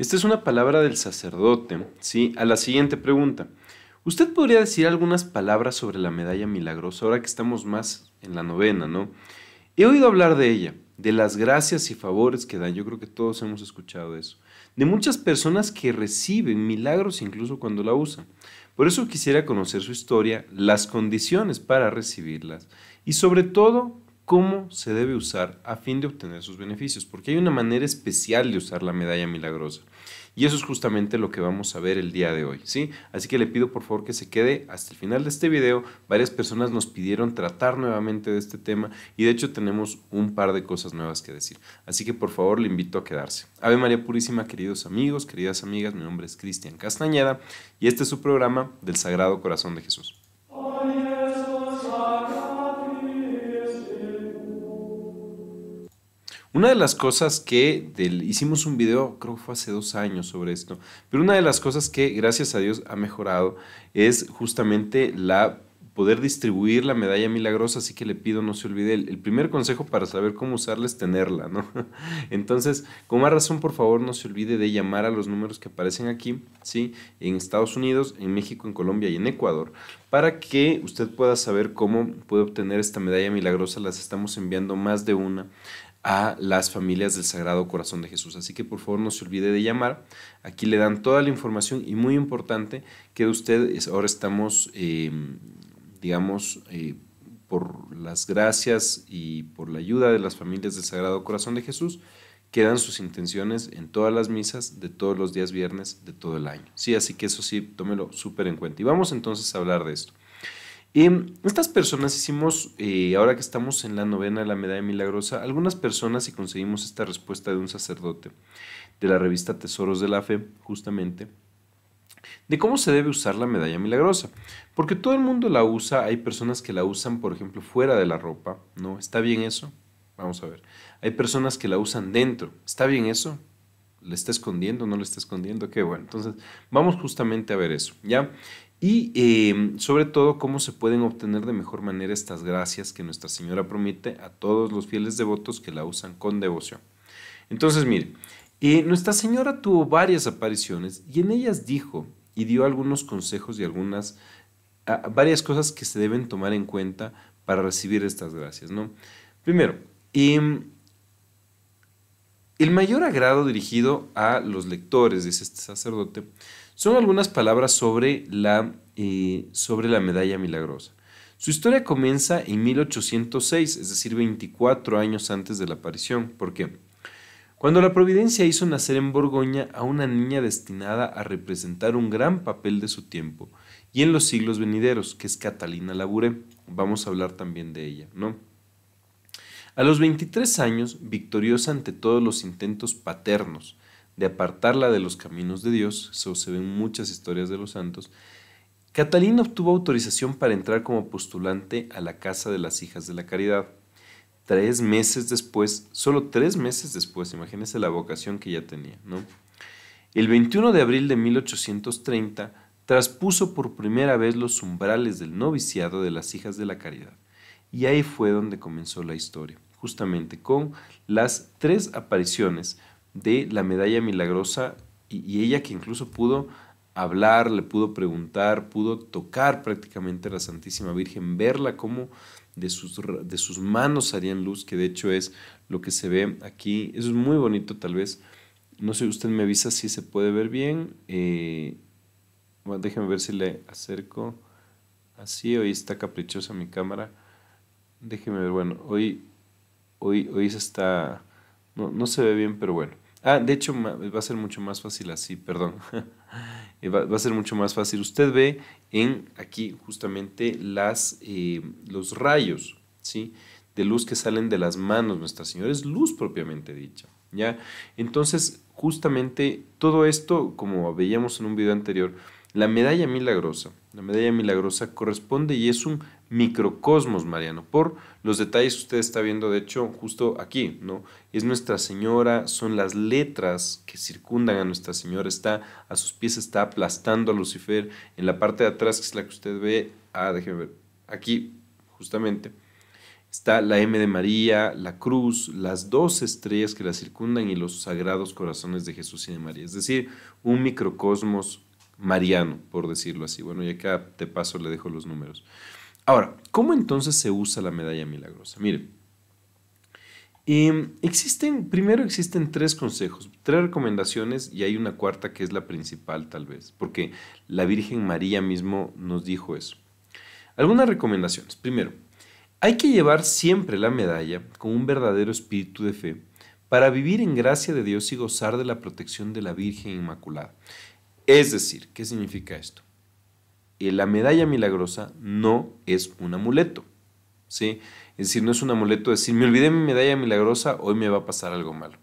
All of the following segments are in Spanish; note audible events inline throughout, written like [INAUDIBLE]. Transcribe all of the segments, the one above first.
Esta es una palabra del sacerdote, ¿sí? A la siguiente pregunta. ¿Usted podría decir algunas palabras sobre la medalla milagrosa ahora que estamos más en la novena, ¿no? He oído hablar de ella, de las gracias y favores que da. Yo creo que todos hemos escuchado eso. De muchas personas que reciben milagros incluso cuando la usan. Por eso quisiera conocer su historia, las condiciones para recibirlas y sobre todo cómo se debe usar a fin de obtener sus beneficios, porque hay una manera especial de usar la medalla milagrosa. Y eso es justamente lo que vamos a ver el día de hoy, ¿sí? Así que le pido por favor que se quede hasta el final de este video. Varias personas nos pidieron tratar nuevamente de este tema y de hecho tenemos un par de cosas nuevas que decir. Así que por favor le invito a quedarse. Ave María Purísima, queridos amigos, queridas amigas, mi nombre es Cristian Castañeda y este es su programa del Sagrado Corazón de Jesús. Una de las cosas que hicimos un video, creo que fue hace dos años sobre esto, pero una de las cosas que gracias a Dios ha mejorado es justamente la poder distribuir la medalla milagrosa, así que le pido no se olvide, el, primer consejo para saber cómo usarla es tenerla, ¿no? [LAUGHS] Entonces, con más razón, por favor, no se olvide de llamar a los números que aparecen aquí, ¿sí? En Estados Unidos, en México, en Colombia y en Ecuador, para que usted pueda saber cómo puede obtener esta medalla milagrosa, las estamos enviando más de una a las familias del Sagrado Corazón de Jesús. Así que por favor no se olvide de llamar. Aquí le dan toda la información y muy importante que usted, ahora estamos, em, digamos, eh, por las gracias y por la ayuda de las familias del Sagrado Corazón de Jesús, quedan sus intenciones en todas las misas de todos los días viernes de todo el año. Sí, así que eso sí, tómelo súper en cuenta. Y vamos entonces a hablar de esto. Eh, estas personas hicimos, eh, ahora que estamos en la novena de la medalla milagrosa, algunas personas y conseguimos esta respuesta de un sacerdote de la revista Tesoros de la Fe, justamente, de cómo se debe usar la medalla milagrosa. Porque todo el mundo la usa, hay personas que la usan, por ejemplo, fuera de la ropa, ¿no? ¿Está bien eso? Vamos a ver. Hay personas que la usan dentro, ¿está bien eso? ¿Le está escondiendo? ¿No le está escondiendo? Qué bueno. Entonces, vamos justamente a ver eso, ¿ya? Y em, sobre todo, cómo se pueden obtener de mejor manera estas gracias que Nuestra Señora promete a todos los fieles devotos que la usan con devoción. Entonces, mire, eh, Nuestra Señora tuvo varias apariciones y en ellas dijo y dio algunos consejos y algunas, ah, varias cosas que se deben tomar en cuenta para recibir estas gracias, ¿no? Primero, em, el mayor agrado dirigido a los lectores, dice este sacerdote, son algunas palabras sobre la, eh, sobre la medalla milagrosa. Su historia comienza en 1806, es decir, 24 años antes de la aparición. ¿Por qué? Cuando la Providencia hizo nacer en Borgoña a una niña destinada a representar un gran papel de su tiempo y en los siglos venideros, que es Catalina Labouré. Vamos a hablar también de ella, ¿no? A los 23 años, victoriosa ante todos los intentos paternos de apartarla de los caminos de Dios, eso se ven muchas historias de los santos, Catalina obtuvo autorización para entrar como postulante a la Casa de las Hijas de la Caridad. Tres meses después, solo tres meses después, imagínense la vocación que ya tenía, ¿no? El 21 de abril de 1830 traspuso por primera vez los umbrales del noviciado de las Hijas de la Caridad. Y ahí fue donde comenzó la historia justamente con las tres apariciones de la medalla milagrosa y, ella que incluso pudo hablar, le pudo preguntar, pudo tocar prácticamente a la Santísima Virgen, verla como de sus, de sus manos harían luz, que de hecho es lo que se ve aquí. Eso es muy bonito tal vez. No sé, usted me avisa si se puede ver bien. Eh, déjeme ver si le acerco. Así, hoy está caprichosa mi cámara. Déjeme ver, bueno, hoy hoy, hoy se está, no, se ve bien, pero bueno. Ah, de hecho va a ser mucho más fácil así, perdón. [LAUGHS] Eh, va, a ser mucho más fácil. Usted ve en aquí justamente las, eh, los rayos, ¿sí? De luz que salen de las manos Nuestra Señora. Es luz propiamente dicha, ¿ya? Entonces, justamente todo esto, como veíamos en un video anterior, la medalla milagrosa. La medalla milagrosa corresponde y es un microcosmos mariano. Por los detalles que usted está viendo, de hecho, justo aquí, ¿no? Es Nuestra Señora, son las letras que circundan a Nuestra Señora. Está a sus pies, está aplastando a Lucifer. En la parte de atrás, que es la que usted ve, ah, déjeme ver, aquí, justamente, está la M de María, la cruz, las dos estrellas que la circundan y los sagrados corazones de Jesús y de María. Es decir, un microcosmos mariano, por decirlo así. Bueno, ya acá te paso, le dejo los números. Ahora, ¿cómo entonces se usa la medalla milagrosa? Mire, em, existen, primero existen tres consejos, tres recomendaciones y hay una cuarta que es la principal tal vez, porque la Virgen María mismo nos dijo eso. Algunas recomendaciones. Primero, hay que llevar siempre la medalla con un verdadero espíritu de fe para vivir en gracia de Dios y gozar de la protección de la Virgen Inmaculada. Es decir, ¿qué significa esto? Eh, la medalla milagrosa no es un amuleto, ¿sí? Es decir, no es un amuleto decir, me olvidé mi medalla milagrosa, hoy me va a pasar algo malo.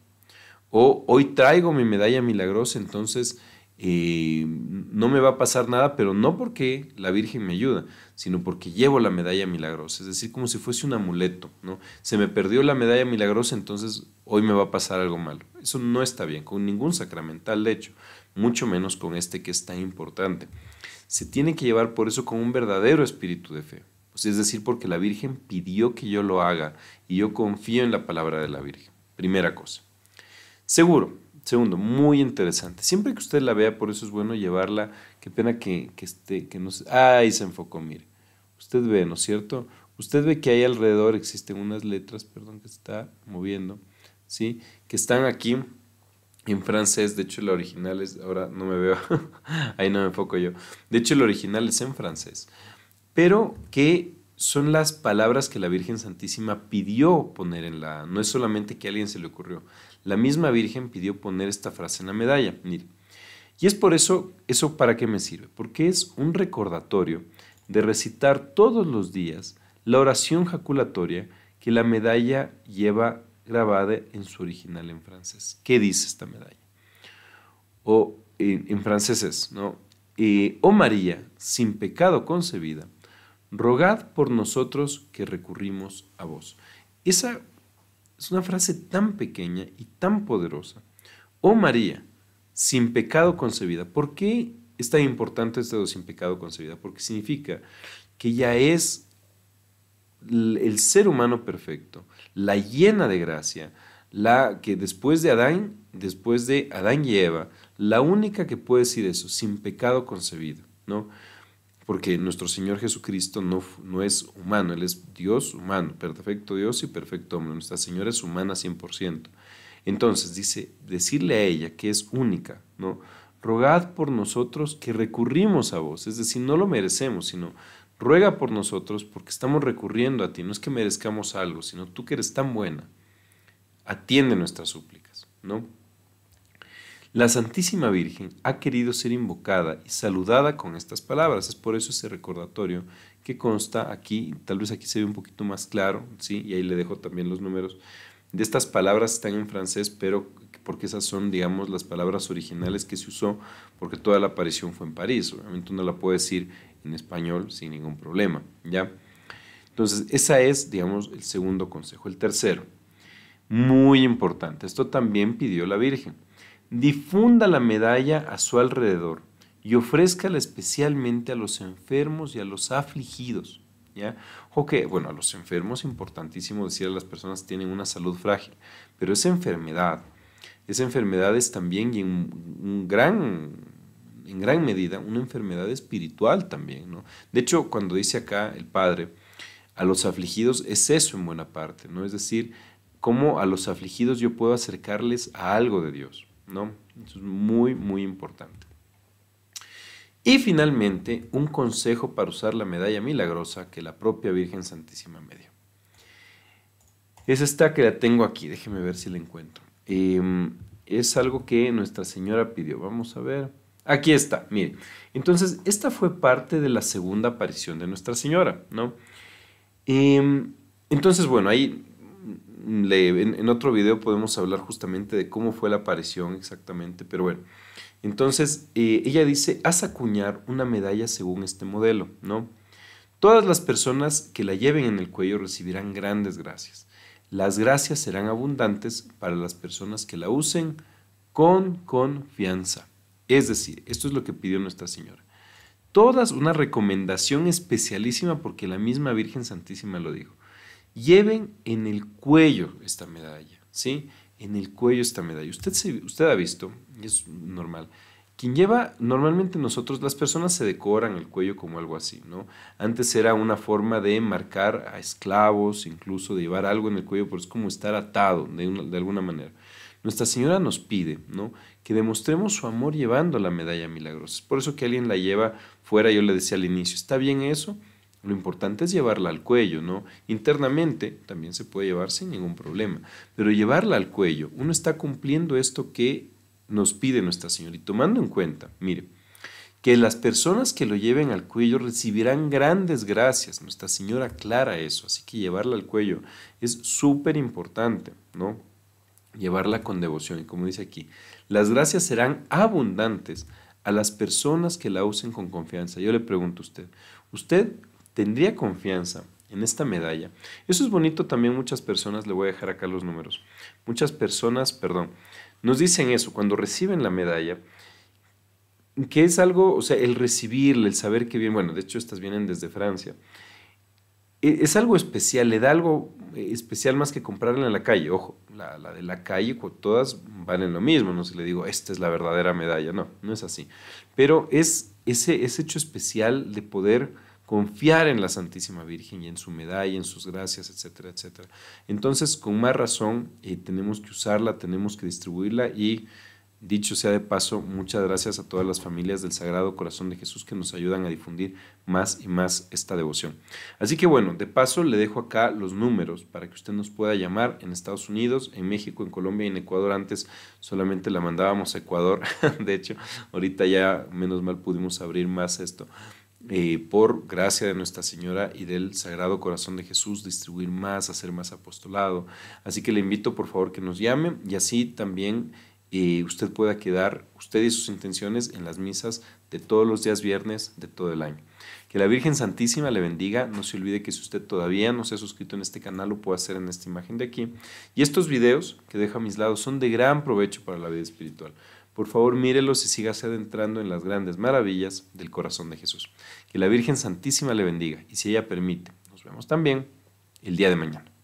O hoy traigo mi medalla milagrosa, entonces eh, no me va a pasar nada, pero no porque la Virgen me ayuda, sino porque llevo la medalla milagrosa, es decir, como si fuese un amuleto, ¿no? Se me perdió la medalla milagrosa, entonces hoy me va a pasar algo malo. Eso no está bien, con ningún sacramental, de hecho mucho menos con este que es tan importante. Se tiene que llevar por eso con un verdadero espíritu de fe. Pues es decir, porque la Virgen pidió que yo lo haga y yo confío en la palabra de la Virgen. Primera cosa. Seguro. Segundo, muy interesante. Siempre que usted la vea, por eso es bueno llevarla. Qué pena que, esté, que no se... ¡Ay! Se enfocó, mire. Usted ve, ¿no es cierto? Usted ve que ahí alrededor existen unas letras, perdón, que se está moviendo, ¿sí? Que están aquí en francés, de hecho el original es, ahora no me veo, [LAUGHS] ahí no me enfoco yo, de hecho el original es en francés, pero que son las palabras que la Virgen Santísima pidió poner en la, no es solamente que a alguien se le ocurrió, la misma Virgen pidió poner esta frase en la medalla, Y es por eso, ¿eso para qué me sirve? Porque es un recordatorio de recitar todos los días la oración jaculatoria que la medalla lleva grabada en su original en francés. ¿Qué dice esta medalla? O en, francés es, ¿no? O eh, oh María, sin pecado concebida, rogad por nosotros que recurrimos a vos. Esa es una frase tan pequeña y tan poderosa. Oh María, sin pecado concebida. ¿Por qué es tan importante de sin pecado concebida? Porque significa que ya es el ser humano perfecto, la llena de gracia, la que después de Adán, después de Adán y Eva, la única que puede decir eso, sin pecado concebido, ¿no? Porque nuestro Señor Jesucristo no, no es humano, Él es Dios humano, perfecto Dios y perfecto hombre. Nuestra Señora es humana 100%. Entonces, dice, decirle a ella que es única, ¿no? Rogad por nosotros que recurrimos a vos, es decir, no lo merecemos, sino ruega por nosotros porque estamos recurriendo a ti. No es que merezcamos algo, sino tú que eres tan buena, atiende nuestras súplicas, ¿no? La Santísima Virgen ha querido ser invocada y saludada con estas palabras. Es por eso ese recordatorio que consta aquí, tal vez aquí se ve un poquito más claro, ¿sí? Y ahí le dejo también los números de estas palabras están en francés, pero porque esas son, digamos, las palabras originales que se usó, porque toda la aparición fue en París. Obviamente uno la puede decir en español sin ningún problema, ¿ya? Entonces, ese es, digamos, el segundo consejo. El tercero, muy importante, esto también pidió la Virgen. Difunda la medalla a su alrededor y ofrézcala especialmente a los enfermos y a los afligidos o que, bueno, a los enfermos, importantísimo decir a las personas tienen una salud frágil, pero esa enfermedad, esa enfermedad es también y en, un gran, en gran medida una enfermedad espiritual también, ¿no? De hecho, cuando dice acá el Padre, a los afligidos es eso en buena parte, ¿no? Es decir, cómo a los afligidos yo puedo acercarles a algo de Dios, ¿no? es muy, muy importante. Y finalmente, un consejo para usar la medalla milagrosa que la propia Virgen Santísima me dio. Es esta que la tengo aquí, déjeme ver si la encuentro. Em, es algo que Nuestra Señora pidió, vamos a ver. Aquí está, miren. Entonces, esta fue parte de la segunda aparición de Nuestra Señora, ¿no? Em, entonces, bueno, ahí mm, en otro video podemos hablar justamente de cómo fue la aparición exactamente, pero bueno. Entonces, eh, ella dice, haz acuñar una medalla según este modelo, ¿no? Todas las personas que la lleven en el cuello recibirán grandes gracias. Las gracias serán abundantes para las personas que la usen con confianza. Es decir, esto es lo que pidió Nuestra Señora. Todas una recomendación especialísima porque la misma Virgen Santísima lo dijo. Lleven en el cuello esta medalla, ¿sí? en el cuello esta medalla. Usted, se, usted ha visto, es normal, quien lleva, normalmente nosotros las personas se decoran el cuello como algo así, ¿no? Antes era una forma de marcar a esclavos, incluso de llevar algo en el cuello, pero es como estar atado de, de alguna manera. Nuestra Señora nos pide, ¿no? Que demostremos su amor llevando la medalla milagrosa. por eso que alguien la lleva fuera, yo le decía al inicio, ¿está bien eso? Lo importante es llevarla al cuello, ¿no? Internamente también se puede llevar sin ningún problema, pero llevarla al cuello, uno está cumpliendo esto que nos pide Nuestra Señora y tomando en cuenta, mire, que las personas que lo lleven al cuello recibirán grandes gracias. Nuestra Señora aclara eso, así que llevarla al cuello es súper importante, ¿no? Llevarla con devoción, y como dice aquí, las gracias serán abundantes a las personas que la usen con confianza. Yo le pregunto a usted, ¿usted tendría confianza en esta medalla. Eso es bonito también muchas personas, le voy a dejar acá los números, muchas personas, perdón, nos dicen eso cuando reciben la medalla, que es algo, o sea, el recibirla, el saber que bien bueno, de hecho estas vienen desde Francia, e, es algo especial, le da algo eh, especial más que comprarla en la calle. Ojo, la, de la calle, todas valen lo mismo, no se le digo, esta es la verdadera medalla, no, no es así. Pero es ese, ese hecho especial de poder confiar en la Santísima Virgen y en su medalla, en sus gracias, etcétera, etcétera. Entonces, con más razón, eh, tenemos que usarla, tenemos que distribuirla y, dicho sea de paso, muchas gracias a todas las familias del Sagrado Corazón de Jesús que nos ayudan a difundir más y más esta devoción. Así que bueno, de paso le dejo acá los números para que usted nos pueda llamar en Estados Unidos, en México, en Colombia y en Ecuador. Antes solamente la mandábamos a Ecuador, [LAUGHS] de hecho, ahorita ya menos mal pudimos abrir más esto. Eh, por gracia de Nuestra Señora y del Sagrado Corazón de Jesús, distribuir más, hacer más apostolado. Así que le invito por favor que nos llame y así también eh, usted pueda quedar, usted y sus intenciones, en las misas de todos los días viernes de todo el año. Que la Virgen Santísima le bendiga. No se olvide que si usted todavía no se ha suscrito en este canal, lo puede hacer en esta imagen de aquí. Y estos videos que dejo a mis lados son de gran provecho para la vida espiritual. Por favor, mírelos y sígase adentrando en las grandes maravillas del corazón de Jesús. Que la Virgen Santísima le bendiga y si ella permite, nos vemos también el día de mañana.